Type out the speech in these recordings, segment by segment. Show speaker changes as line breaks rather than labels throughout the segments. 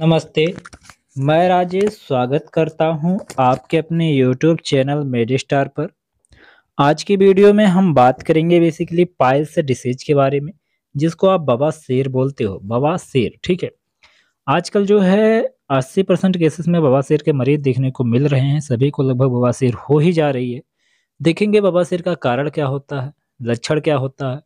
नमस्ते मैं राजेश स्वागत करता हूं आपके अपने यूट्यूब चैनल मेडिस्टार पर आज की वीडियो में हम बात करेंगे बेसिकली पाइल्स डिसीज के बारे में जिसको आप बबा शेर बोलते हो बबा शेर ठीक है आजकल जो है 80 परसेंट केसेस में बबा शेर के मरीज देखने को मिल रहे हैं सभी को लगभग बबा शेर हो ही जा रही है देखेंगे बबा शेर का कारण क्या होता है लक्षण क्या होता है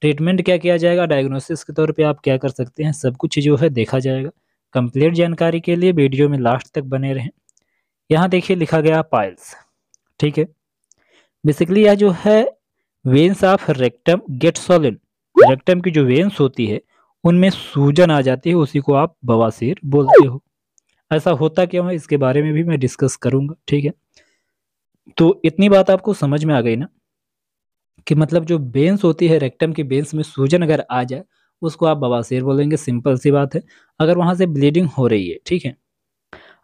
ट्रीटमेंट क्या किया जाएगा डायग्नोसिस के तौर पर आप क्या कर सकते हैं सब कुछ जो है देखा जाएगा कंप्लीट जानकारी के लिए वीडियो में लास्ट तक बने रहें यहाँ देखिए लिखा गया पाइल्स ठीक है बेसिकली यह जो है veins of rectum get swollen rectum की जो वेंस होती है उनमें सूजन आ जाती है उसी को आप बवासीर बोलते हो ऐसा होता क्यों है इसके बारे में भी मैं डिस्कस करूंगा ठीक है तो इतनी बात आपको समझ में आ गई ना कि मतलब जो बेंस होती है रेक्टम की बेंस में सूजन अगर आ जाए उसको आप बवासीर बोलेंगे सिंपल सी बात है अगर वहाँ से ब्लीडिंग हो रही है ठीक है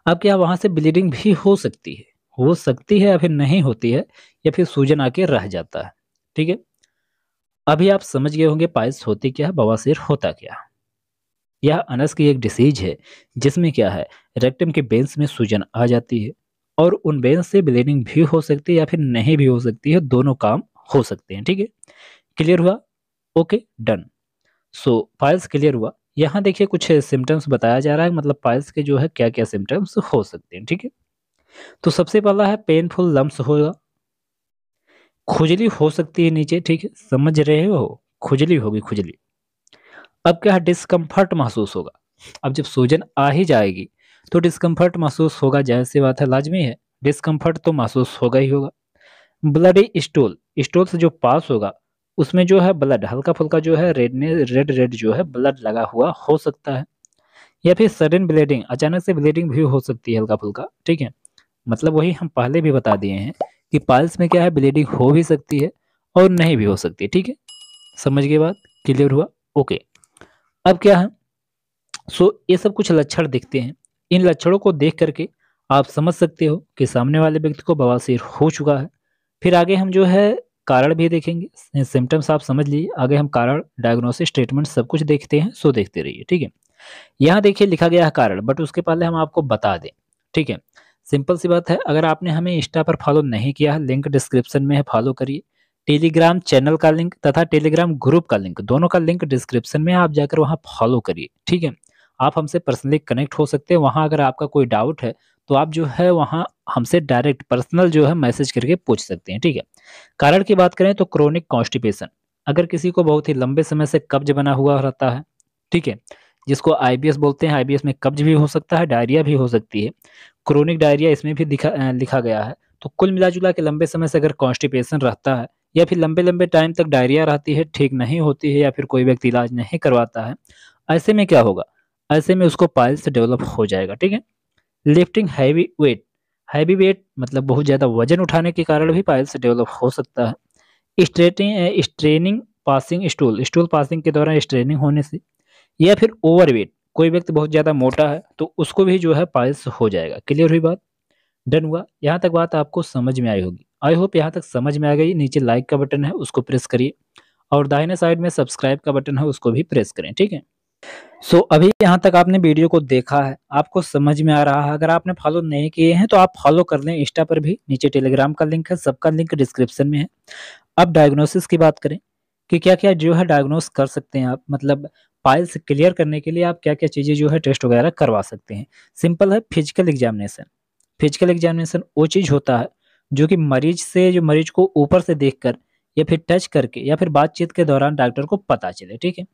अब क्या वहाँ से ब्लीडिंग भी हो सकती है हो सकती है या फिर नहीं होती है या फिर सूजन आके रह जाता है ठीक है अभी आप समझ गए होंगे पाइस होती क्या है बवासीर होता क्या है यह अनस की एक डिसीज है जिसमें क्या है रेक्टम के बेंस में सूजन आ जाती है और उन बेंस से ब्लीडिंग भी हो सकती है या फिर नहीं भी हो सकती है दोनों काम हो सकते हैं ठीक है क्लियर हुआ okay done so piles clear हुआ यहाँ देखिए कुछ सिम्टम्स बताया जा रहा है मतलब पाइल्स के जो है क्या क्या सिम्टम्स हो सकते हैं ठीक है तो सबसे पहला है पेनफुल लम्स होगा खुजली हो सकती है नीचे ठीक है समझ रहे हो खुजली होगी खुजली अब क्या है डिस्कम्फर्ट महसूस होगा अब जब सूजन आ ही जाएगी तो डिस्कम्फर्ट महसूस होगा जैसे बात है लाजमी है डिस्कम्फर्ट तो महसूस होगा ही होगा ब्लडी स्टोल स्टोल से जो पास होगा उसमें जो है ब्लड हल्का फुल्का जो है रेड रेड रेड जो है ब्लड लगा हुआ हो सकता है या फिर सडन ब्लीडिंग अचानक से ब्लीडिंग भी हो सकती है हल्का फुल्का ठीक है मतलब वही हम पहले भी बता दिए हैं कि पाल्स में क्या है ब्लीडिंग हो भी सकती है और नहीं भी हो सकती ठीक है समझ गए बात क्लियर हुआ ओके अब क्या है सो ये सब कुछ लक्षण दिखते हैं इन लक्षणों को देख करके आप समझ सकते हो कि सामने वाले व्यक्ति को बवासीर हो चुका है फिर आगे हम जो है कारण भी देखेंगे सिम्टम्स आप समझ लीजिए आगे हम कारण डायग्नोसिस ट्रीटमेंट सब कुछ देखते हैं सो देखते रहिए ठीक है यहाँ देखिए लिखा गया है कारण बट उसके पहले हम आपको बता दें ठीक है सिंपल सी बात है अगर आपने हमें इंस्टा पर फॉलो नहीं किया है लिंक डिस्क्रिप्शन में है फॉलो करिए टेलीग्राम चैनल का लिंक तथा टेलीग्राम ग्रुप का लिंक दोनों का लिंक डिस्क्रिप्शन में आप जाकर वहाँ फॉलो करिए ठीक है आप हमसे पर्सनली कनेक्ट हो सकते हैं वहाँ अगर आपका कोई डाउट है तो आप जो है वहाँ हमसे डायरेक्ट पर्सनल जो है मैसेज करके पूछ सकते हैं ठीक है कारण की बात करें तो क्रोनिक कॉन्स्टिपेशन अगर किसी को बहुत ही लंबे समय से कब्ज बना हुआ रहता है ठीक है जिसको आईबीएस बोलते हैं आईबीएस में कब्ज भी हो सकता है डायरिया भी हो सकती है क्रोनिक डायरिया इसमें भी दिखा लिखा गया है तो कुल मिला जुला के लंबे समय से अगर कॉन्स्टिपेशन रहता है या फिर लंबे लंबे टाइम तक डायरिया रहती है ठीक नहीं होती है या फिर कोई व्यक्ति इलाज नहीं करवाता है ऐसे में क्या होगा ऐसे में उसको पाइल्स डेवलप हो जाएगा ठीक है lifting heavy weight heavy weight मतलब बहुत ज़्यादा वजन उठाने के कारण भी पाइल्स डेवलप हो सकता है straining straining passing stool stool passing के दौरान स्ट्रेनिंग होने से या फिर ओवरवेट कोई व्यक्ति बहुत ज़्यादा मोटा है तो उसको भी जो है पाइल्स हो जाएगा क्लियर हुई बात डन हुआ यहाँ तक बात आपको समझ में आई होगी आई होप यहाँ तक समझ में आ गई नीचे लाइक का बटन है उसको प्रेस करिए और दाहिने साइड में सब्सक्राइब का बटन है उसको भी प्रेस करें ठीक है सो so, अभी यहाँ तक आपने वीडियो को देखा है आपको समझ में आ रहा है अगर आपने फॉलो नहीं किए हैं तो आप फॉलो कर लें इंस्टा पर भी नीचे टेलीग्राम का लिंक है सबका लिंक डिस्क्रिप्शन में है अब डायग्नोसिस की बात करें कि क्या क्या जो है डायग्नोस कर सकते हैं आप मतलब पाइल्स क्लियर करने के लिए आप क्या क्या चीज़ें जो है टेस्ट वगैरह करवा सकते हैं सिंपल है फिजिकल एग्जामिनेशन फिजिकल एग्जामिनेशन वो चीज़ होता है जो कि मरीज से जो मरीज को ऊपर से देखकर या फिर टच करके या फिर बातचीत के दौरान डॉक्टर को पता चले ठीक है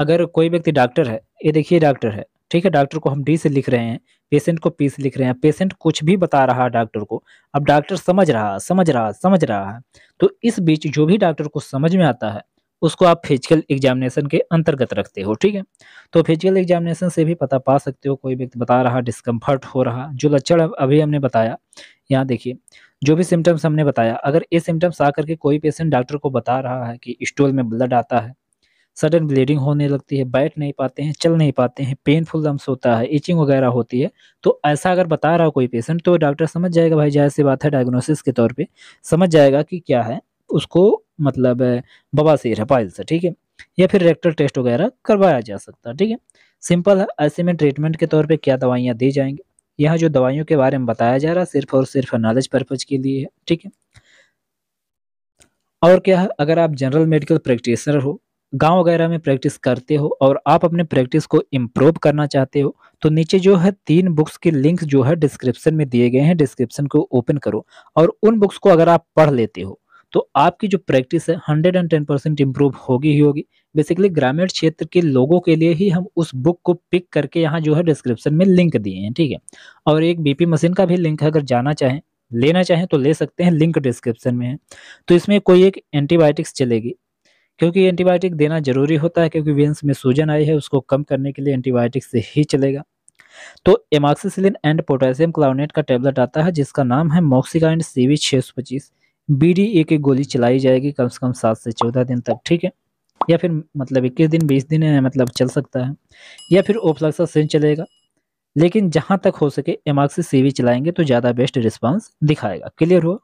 अगर कोई व्यक्ति डॉक्टर है ये देखिए डॉक्टर है ठीक है डॉक्टर को हम डी से लिख रहे हैं पेशेंट को पी से लिख रहे हैं पेशेंट कुछ भी बता रहा है डॉक्टर को अब डॉक्टर समझ रहा समझ रहा समझ रहा है तो इस बीच जो भी डॉक्टर को समझ में आता है उसको आप फिजिकल एग्जामिनेशन के अंतर्गत रखते हो ठीक है तो फिजिकल एग्जामिनेशन से भी पता पा सकते हो कोई व्यक्ति बता रहा डिस्कम्फर्ट हो रहा जो लक्षण अभी हमने बताया यहाँ देखिए जो भी सिम्टम्स हमने बताया अगर ये सिम्टम्स आकर के कोई पेशेंट डॉक्टर को बता रहा है कि स्टोल में ब्लड आता है सडन ब्लीडिंग होने लगती है बैठ नहीं पाते हैं चल नहीं पाते हैं पेनफुल लम्स होता है इचिंग वगैरह होती है तो ऐसा अगर बता रहा कोई पेशेंट तो डॉक्टर समझ जाएगा भाई जाहिर सी बात है डायग्नोसिस के तौर पर समझ जाएगा कि क्या है उसको मतलब बवासीर है पाइल से ठीक है या फिर रेक्टल टेस्ट वगैरह करवाया जा सकता है ठीक है सिंपल है ऐसे में ट्रीटमेंट के तौर पे क्या दवाइयाँ दी जाएंगी यहाँ जो दवाइयों के बारे में बताया जा रहा है सिर्फ और सिर्फ नॉलेज पर्पज के लिए है ठीक है और क्या है अगर आप जनरल मेडिकल प्रैक्टिशनर हो गांव वगैरह में प्रैक्टिस करते हो और आप अपने प्रैक्टिस को इम्प्रूव करना चाहते हो तो नीचे जो है तीन बुक्स के लिंक जो है डिस्क्रिप्शन में दिए गए हैं डिस्क्रिप्शन को ओपन करो और उन बुक्स को अगर आप पढ़ लेते हो तो आपकी जो प्रैक्टिस है hundred and ten percent improve होगी ही होगी बेसिकली ग्रामीण क्षेत्र के लोगों के लिए ही हम उस बुक को पिक करके यहाँ जो है डिस्क्रिप्शन में लिंक दिए हैं ठीक है और एक बीपी मशीन का भी लिंक है अगर जाना चाहें लेना चाहें तो ले सकते हैं लिंक डिस्क्रिप्शन में है तो इसमें कोई एक एंटीबायोटिक्स चलेगी क्योंकि एंटीबायोटिक देना ज़रूरी होता है क्योंकि वेंस में सूजन आई है उसको कम करने के लिए एंटीबायोटिक से ही चलेगा तो एमाक्सिसिलिन एंड पोटेशियम क्लाउनेट का टेबलेट आता है जिसका नाम है मोक्सिकाइंड सी वी छः सौ पच्चीस बी डी ए की गोली चलाई जाएगी कम से कम सात से चौदह दिन तक ठीक है या फिर मतलब इक्कीस दिन बीस दिन मतलब चल सकता है या फिर ओफ्लाक्सासिन चलेगा लेकिन जहाँ तक हो सके एमाक्सी सी चलाएंगे तो ज़्यादा बेस्ट रिस्पॉन्स दिखाएगा क्लियर हो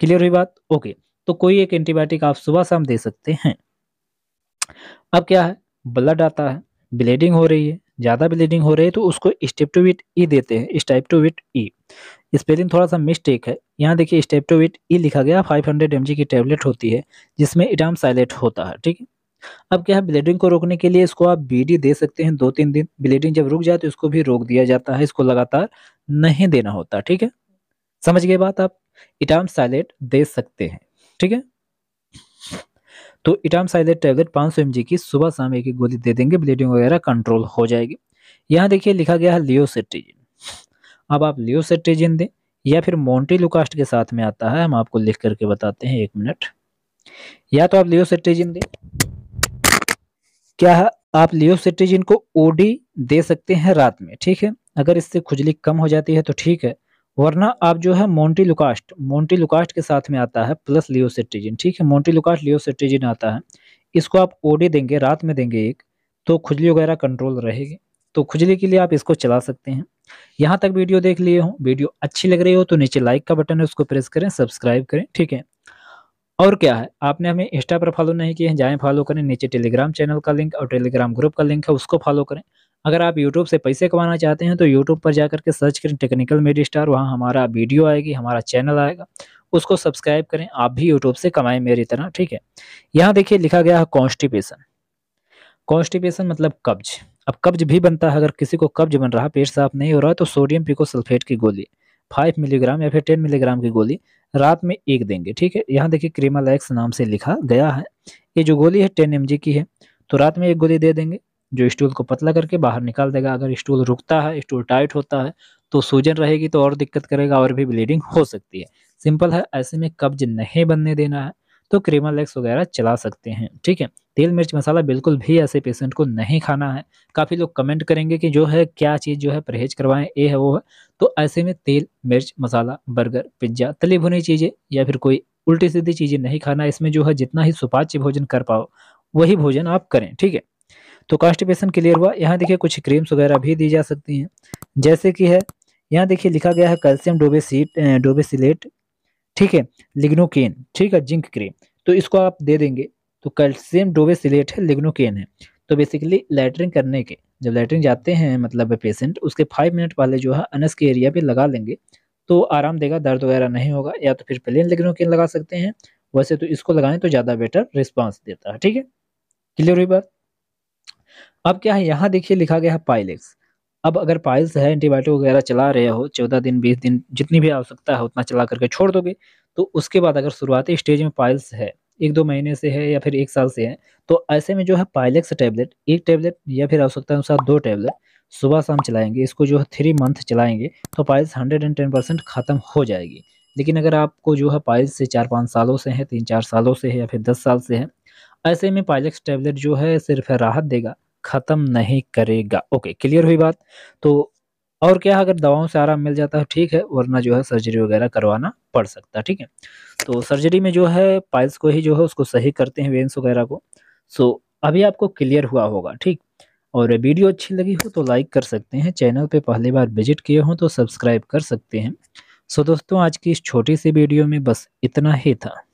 क्लियर हुई बात ओके तो कोई एक एंटीबायोटिक आप सुबह शाम दे सकते हैं अब क्या है ब्लड आता है ब्लीडिंग हो रही है ज़्यादा ब्लीडिंग हो रही है तो उसको स्टेप्टोविट ई देते हैं स्टेप्टोविट ई स्पेलिंग थोड़ा सा मिस्टेक है यहाँ देखिए स्टेप्टोविट ई लिखा गया 500 हंड्रेड की टेबलेट होती है जिसमें इडाम साइलेट होता है ठीक है अब क्या है ब्लीडिंग को रोकने के लिए इसको आप बीडी दे सकते हैं दो तीन दिन ब्लीडिंग जब रुक जाए तो इसको भी रोक दिया जाता है इसको लगातार नहीं देना होता ठीक है समझ गए बात आप इटाम साइलेट दे सकते हैं ठीक है तो इटाम साइलेट टैबलेट 500 सौ की सुबह शाम एक एक गोली दे देंगे ब्लीडिंग वगैरह कंट्रोल हो जाएगी यहाँ देखिए लिखा गया है लियोसेट्रीजिन अब आप लियोसेट्रीजिन दें या फिर मोन्टी लुकास्ट के साथ में आता है हम आपको लिख करके बताते हैं एक मिनट या तो आप लियोसेट्रीजिन दें क्या है आप लियोसेट्रीजिन को ओडी दे सकते हैं रात में ठीक है अगर इससे खुजली कम हो जाती है तो ठीक है वरना आप जो है मोन्टी लुकास्ट मोन्टी लुकास्ट के साथ में आता है प्लस लियोसेट्रीजिन ठीक है मोन्टी लुकास्ट लियोसेट्रीजिन आता है इसको आप ओडी देंगे रात में देंगे एक तो खुजली वगैरह कंट्रोल रहेगी तो खुजली के लिए आप इसको चला सकते हैं यहाँ तक वीडियो देख लिए हो वीडियो अच्छी लग रही हो तो नीचे लाइक का बटन है उसको प्रेस करें सब्सक्राइब करें ठीक है और क्या है आपने हमें इंस्टा पर फॉलो नहीं किए हैं जाएँ फॉलो करें नीचे टेलीग्राम चैनल का लिंक और टेलीग्राम ग्रुप का लिंक है उसको फॉलो करें अगर आप यूट्यूब से पैसे कमाना चाहते हैं तो यूट्यूब पर जाकर के सर्च करें टेक्निकल मीडिया स्टार वहाँ हमारा वीडियो आएगी हमारा चैनल आएगा उसको सब्सक्राइब करें आप भी यूट्यूब से कमाएं मेरी तरह ठीक है यहाँ देखिए लिखा गया है कॉन्स्टिपेशन कॉन्स्टिपेशन मतलब कब्ज अब कब्ज भी बनता है अगर किसी को कब्ज बन रहा पेट साफ नहीं हो रहा तो सोडियम पिको सल्फेट की गोली फाइव मिलीग्राम या फिर टेन मिलीग्राम की गोली रात में एक देंगे ठीक है यहाँ देखिए लैक्स नाम से लिखा गया है ये जो गोली है टेन एम की है तो रात में एक गोली दे देंगे जो स्टूल को पतला करके बाहर निकाल देगा अगर स्टूल रुकता है स्टूल टाइट होता है तो सूजन रहेगी तो और दिक्कत करेगा और भी ब्लीडिंग हो सकती है सिंपल है ऐसे में कब्ज नहीं बनने देना है तो क्रीमल एक्स वगैरह चला सकते हैं ठीक है तेल मिर्च मसाला बिल्कुल भी ऐसे पेशेंट को नहीं खाना है काफ़ी लोग कमेंट करेंगे कि जो है क्या चीज़ जो है परहेज करवाएं ए है वो है तो ऐसे में तेल मिर्च मसाला बर्गर पिज्ज़ा तली भुनी चीज़ें या फिर कोई उल्टी सीधी चीज़ें नहीं खाना इसमें जो है जितना ही सुपाच्य भोजन कर पाओ वही भोजन आप करें ठीक है तो कॉन्स्टिपेशन क्लियर हुआ यहाँ देखिए कुछ क्रीम्स वगैरह भी दी जा सकती हैं जैसे कि है यहाँ देखिए लिखा गया है कैल्शियम डोबेसीट डोबेसिलेट ठीक है लिग्नोकेन ठीक है जिंक क्रीम तो इसको आप दे देंगे तो कैल्शियम डोबेसिलेट है लिग्नोकेन है तो बेसिकली लेटरिंग करने के जब लेटरिंग जाते हैं मतलब पेशेंट उसके फाइव मिनट पहले जो है अनस के एरिया पे लगा लेंगे तो आराम देगा दर्द वगैरह नहीं होगा या तो फिर प्लेन लिग्नोकेन लगा सकते हैं वैसे तो इसको लगाएं तो ज़्यादा बेटर रिस्पांस देता है ठीक है क्लियर हुई बात अब क्या है यहाँ देखिए लिखा गया है पाइलेक्स अब अगर पाइल्स है एंटीबायोटिक वगैरह चला रहे हो चौदह दिन बीस दिन जितनी भी आवश्यकता है उतना चला करके छोड़ दोगे तो उसके बाद अगर शुरुआती स्टेज में पाइल्स है एक दो महीने से है या फिर एक साल से है तो ऐसे में जो है पाइलेक्स टैबलेट एक टैबलेट या फिर आवश्यकता अनुसार दो टैबलेट सुबह शाम चलाएंगे इसको जो है थ्री मंथ चलाएंगे तो piles hundred and ten percent ख़त्म हो जाएगी लेकिन अगर आपको जो है पाइल्स से चार पाँच सालों से है तीन चार सालों से है या फिर दस साल से है ऐसे में पाइलेक्स टैबलेट जो है सिर्फ राहत देगा ख़त्म नहीं करेगा ओके क्लियर हुई बात तो और क्या अगर दवाओं से आराम मिल जाता है तो ठीक है वरना जो है सर्जरी वगैरह करवाना पड़ सकता है ठीक है तो सर्जरी में जो है पाइल्स को ही जो है उसको सही करते हैं वेंस वगैरह को सो अभी आपको क्लियर हुआ होगा ठीक और वीडियो अच्छी लगी हो तो लाइक कर सकते हैं चैनल पे पहली बार विजिट किए हों तो सब्सक्राइब कर सकते हैं सो दोस्तों आज की इस छोटी सी वीडियो में बस इतना ही था